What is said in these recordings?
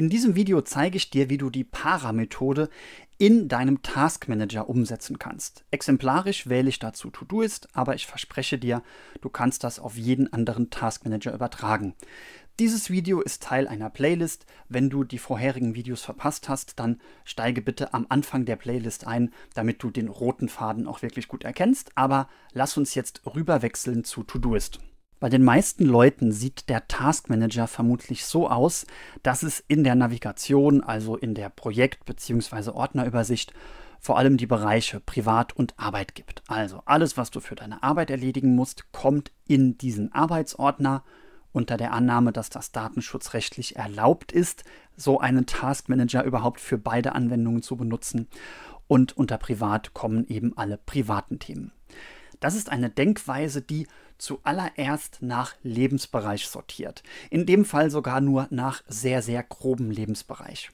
In diesem Video zeige ich dir, wie du die Para-Methode in deinem Task Manager umsetzen kannst. Exemplarisch wähle ich dazu Todoist, aber ich verspreche dir, du kannst das auf jeden anderen Task Manager übertragen. Dieses Video ist Teil einer Playlist. Wenn du die vorherigen Videos verpasst hast, dann steige bitte am Anfang der Playlist ein, damit du den roten Faden auch wirklich gut erkennst. Aber lass uns jetzt rüberwechseln zu Todoist. Bei den meisten Leuten sieht der Task Manager vermutlich so aus, dass es in der Navigation, also in der Projekt- bzw. Ordnerübersicht, vor allem die Bereiche Privat und Arbeit gibt. Also alles, was du für deine Arbeit erledigen musst, kommt in diesen Arbeitsordner unter der Annahme, dass das datenschutzrechtlich erlaubt ist, so einen Task Manager überhaupt für beide Anwendungen zu benutzen. Und unter Privat kommen eben alle privaten Themen. Das ist eine Denkweise, die zuallererst nach Lebensbereich sortiert. In dem Fall sogar nur nach sehr, sehr grobem Lebensbereich.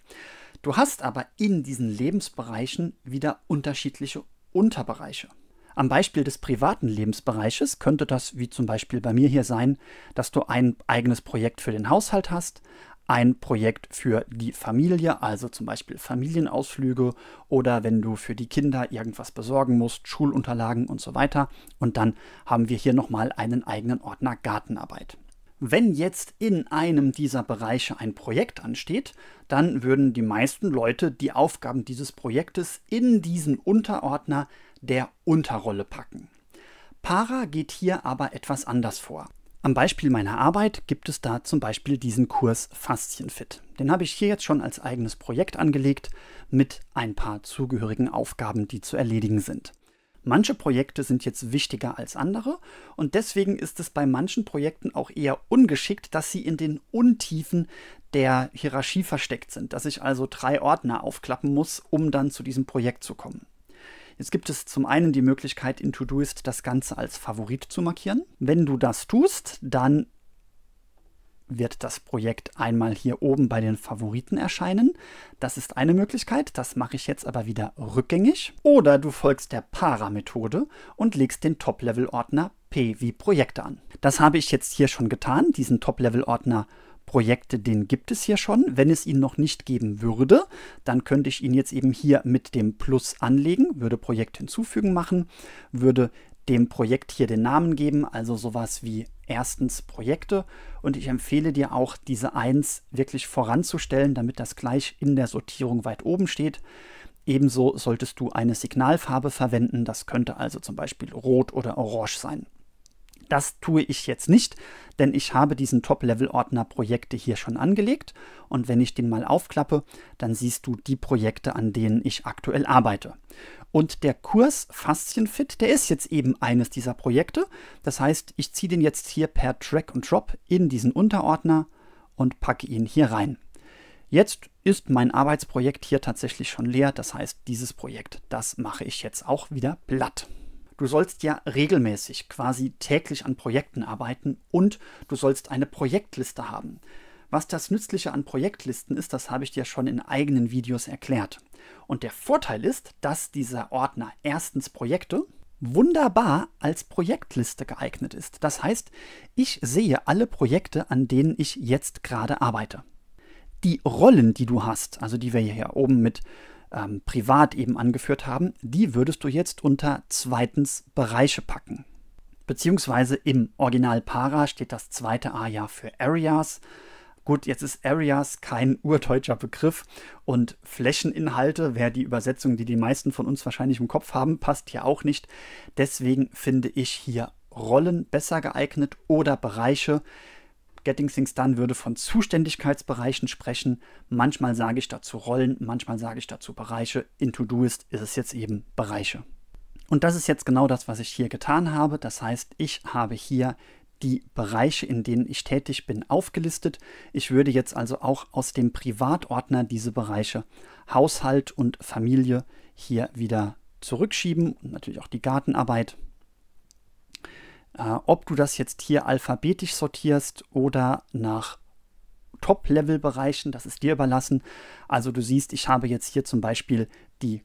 Du hast aber in diesen Lebensbereichen wieder unterschiedliche Unterbereiche. Am Beispiel des privaten Lebensbereiches könnte das, wie zum Beispiel bei mir hier sein, dass du ein eigenes Projekt für den Haushalt hast, ein Projekt für die Familie, also zum Beispiel Familienausflüge oder wenn du für die Kinder irgendwas besorgen musst, Schulunterlagen und so weiter. Und dann haben wir hier nochmal einen eigenen Ordner Gartenarbeit. Wenn jetzt in einem dieser Bereiche ein Projekt ansteht, dann würden die meisten Leute die Aufgaben dieses Projektes in diesen Unterordner der Unterrolle packen. Para geht hier aber etwas anders vor. Am Beispiel meiner Arbeit gibt es da zum Beispiel diesen Kurs Faszienfit. Den habe ich hier jetzt schon als eigenes Projekt angelegt mit ein paar zugehörigen Aufgaben, die zu erledigen sind. Manche Projekte sind jetzt wichtiger als andere und deswegen ist es bei manchen Projekten auch eher ungeschickt, dass sie in den Untiefen der Hierarchie versteckt sind, dass ich also drei Ordner aufklappen muss, um dann zu diesem Projekt zu kommen. Jetzt gibt es zum einen die Möglichkeit, in Todoist das Ganze als Favorit zu markieren. Wenn du das tust, dann wird das Projekt einmal hier oben bei den Favoriten erscheinen. Das ist eine Möglichkeit, das mache ich jetzt aber wieder rückgängig. Oder du folgst der Para-Methode und legst den Top-Level-Ordner P wie Projekte an. Das habe ich jetzt hier schon getan, diesen Top-Level-Ordner Projekte, den gibt es hier schon. Wenn es ihn noch nicht geben würde, dann könnte ich ihn jetzt eben hier mit dem Plus anlegen, würde Projekt hinzufügen machen, würde dem Projekt hier den Namen geben, also sowas wie erstens Projekte und ich empfehle dir auch diese 1 wirklich voranzustellen, damit das gleich in der Sortierung weit oben steht. Ebenso solltest du eine Signalfarbe verwenden, das könnte also zum Beispiel rot oder orange sein. Das tue ich jetzt nicht, denn ich habe diesen Top-Level-Ordner Projekte hier schon angelegt und wenn ich den mal aufklappe, dann siehst du die Projekte, an denen ich aktuell arbeite. Und der Kurs Faszienfit, der ist jetzt eben eines dieser Projekte. Das heißt, ich ziehe den jetzt hier per Track und Drop in diesen Unterordner und packe ihn hier rein. Jetzt ist mein Arbeitsprojekt hier tatsächlich schon leer, das heißt, dieses Projekt, das mache ich jetzt auch wieder platt. Du sollst ja regelmäßig, quasi täglich an Projekten arbeiten und du sollst eine Projektliste haben. Was das Nützliche an Projektlisten ist, das habe ich dir schon in eigenen Videos erklärt. Und der Vorteil ist, dass dieser Ordner erstens Projekte wunderbar als Projektliste geeignet ist. Das heißt, ich sehe alle Projekte, an denen ich jetzt gerade arbeite. Die Rollen, die du hast, also die wir hier oben mit ähm, privat eben angeführt haben, die würdest du jetzt unter zweitens Bereiche packen. Beziehungsweise im Original Para steht das zweite A ja für Areas. Gut, jetzt ist Areas kein urdeutscher Begriff und Flächeninhalte wäre die Übersetzung, die die meisten von uns wahrscheinlich im Kopf haben, passt hier auch nicht. Deswegen finde ich hier Rollen besser geeignet oder Bereiche, Getting Things Done würde von Zuständigkeitsbereichen sprechen. Manchmal sage ich dazu Rollen, manchmal sage ich dazu Bereiche. In To Todoist ist es jetzt eben Bereiche. Und das ist jetzt genau das, was ich hier getan habe. Das heißt, ich habe hier die Bereiche, in denen ich tätig bin, aufgelistet. Ich würde jetzt also auch aus dem Privatordner diese Bereiche Haushalt und Familie hier wieder zurückschieben und natürlich auch die Gartenarbeit äh, ob du das jetzt hier alphabetisch sortierst oder nach Top-Level-Bereichen, das ist dir überlassen. Also du siehst, ich habe jetzt hier zum Beispiel die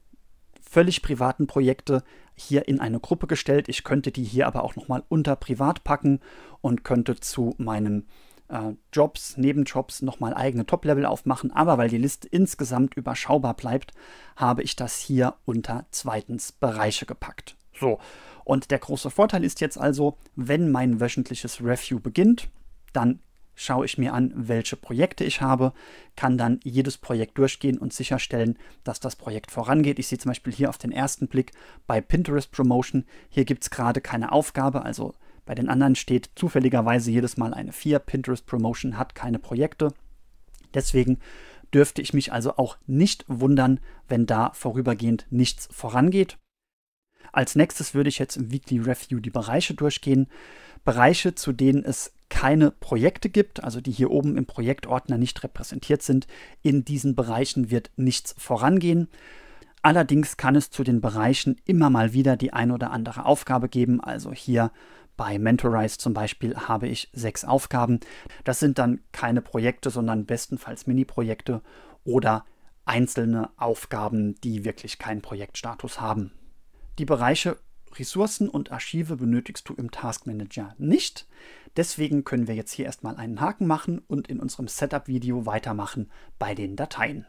völlig privaten Projekte hier in eine Gruppe gestellt. Ich könnte die hier aber auch nochmal unter Privat packen und könnte zu meinen äh, Jobs, Nebenjobs nochmal eigene Top-Level aufmachen. Aber weil die Liste insgesamt überschaubar bleibt, habe ich das hier unter zweitens Bereiche gepackt. So, und der große Vorteil ist jetzt also, wenn mein wöchentliches Review beginnt, dann schaue ich mir an, welche Projekte ich habe, kann dann jedes Projekt durchgehen und sicherstellen, dass das Projekt vorangeht. Ich sehe zum Beispiel hier auf den ersten Blick bei Pinterest Promotion, hier gibt es gerade keine Aufgabe, also bei den anderen steht zufälligerweise jedes Mal eine 4. Pinterest Promotion hat keine Projekte. Deswegen dürfte ich mich also auch nicht wundern, wenn da vorübergehend nichts vorangeht. Als nächstes würde ich jetzt im Weekly Review die Bereiche durchgehen. Bereiche, zu denen es keine Projekte gibt, also die hier oben im Projektordner nicht repräsentiert sind. In diesen Bereichen wird nichts vorangehen. Allerdings kann es zu den Bereichen immer mal wieder die ein oder andere Aufgabe geben. Also hier bei Mentorize zum Beispiel habe ich sechs Aufgaben. Das sind dann keine Projekte, sondern bestenfalls Mini-Projekte oder einzelne Aufgaben, die wirklich keinen Projektstatus haben. Die Bereiche Ressourcen und Archive benötigst du im Task Manager nicht. Deswegen können wir jetzt hier erstmal einen Haken machen und in unserem Setup-Video weitermachen bei den Dateien.